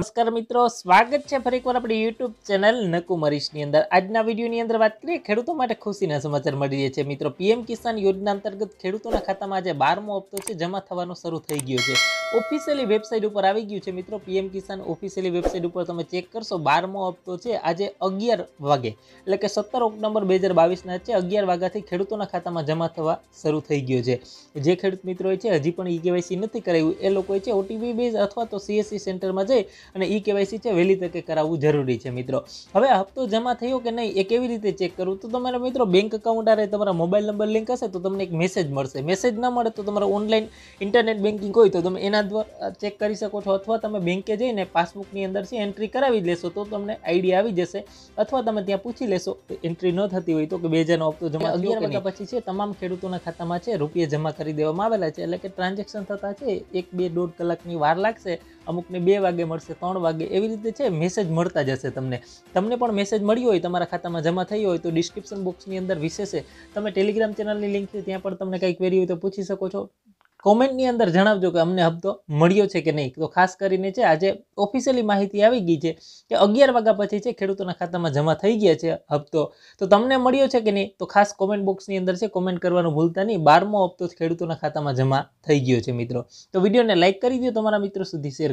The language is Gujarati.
નમસ્કાર મિત્રો સ્વાગત છે ફરી એકવાર આપણી યુટ્યુબ ચેનલ નકુમરીશની અંદર આજના વિડીયોની અંદર વાત કરીએ ખેડૂતો માટે ખુશીના સમાચાર મળી રહ્યા છે મિત્રો પીએમ કિસાન યોજના અંતર્ગત ખેડૂતોના ખાતામાં આજે બારમો હપ્તો છે જમા થવાનો શરૂ થઈ ગયો છે ઓફિશિયલી વેબસાઇટ ઉપર આવી ગયું છે મિત્રો પીએમ કિસાન ઓફિશિયલી વેબસાઇટ ઉપર તમે ચેક કરશો બારમો હપ્તો છે આજે અગિયાર વાગે એટલે કે સત્તર ઓક્ટોબર બે હજાર બાવીસના છે અગિયાર વાગ્યાથી ખેડૂતોના ખાતામાં જમા થવા શરૂ થઈ ગયો છે જે ખેડૂત મિત્રો છે હજી પણ ઈ કેવાયસી નથી કરાવ્યું એ લોકોએ છે ઓટીપી બેઝ અથવા તો સીએસસી સેન્ટરમાં જઈ અને ઈ કેવાયસી છે વહેલી તકે કરાવવું જરૂરી છે મિત્રો હવે હપ્તો જમા થયો કે નહીં એ કેવી રીતે ચેક કરવું તો તમારા મિત્રો બેંક એકાઉન્ટ આરે તમારા મોબાઈલ નંબર લિંક હશે તો તમને એક મેસેજ મળશે મેસેજ ન મળે તો તમારા ઓનલાઈન ઇન્ટરનેટ બેન્કિંગ હોય તો તમે એના દ્વારા ચેક કરી શકો છો અથવા તમે બેંકે જઈને પાસબુકની અંદરથી એન્ટ્રી કરાવી લેશો તો તમને આઈડિયા આવી જશે અથવા તમે ત્યાં પૂછી લેશો એન્ટ્રી ન થતી હોય તો કે બે હજારનો હપ્તો જમા અગિયાર વાગ્યા પછી છે તમામ ખેડૂતોના ખાતામાં છે રૂપિયા જમા કરી દેવામાં આવેલા છે એટલે કે ટ્રાન્ઝેક્શન થતા છે એક બે દોઢ કલાકની વાર લાગશે અમુકને બે વાગે મળશે ત્રણ વાગે એવી રીતે છે મેસેજ મળતા જશે તમને તમને પણ મેસેજ મળ્યો હોય તમારા ખાતામાં જમા થઈ હોય તો ડિસ્ક્રિપ્શન બોક્સની અંદર વિશેષે તમે ટેલિગ્રામ ચેનલની લિંક છે ત્યાં પણ તમને કંઈ ક્વેરી હોય તો પૂછી શકો છો કોમેન્ટની અંદર જણાવજો કે અમને હપ્તો મળ્યો છે કે નહીં તો ખાસ કરીને છે આજે ઓફિશિયલી માહિતી આવી ગઈ છે કે અગિયાર વાગ્યા પછી છે ખેડૂતોના ખાતામાં જમા થઈ ગયા છે હપ્તો તો તમને મળ્યો છે કે નહીં તો ખાસ કોમેન્ટ બોક્સની અંદર છે કોમેન્ટ કરવાનું ભૂલતા નહીં બારમો હપ્તો ખેડૂતોના ખાતામાં જમા થઈ ગયો છે મિત્રો તો વિડીયોને લાઇક કરી દો તમારા મિત્રો સુધી શેર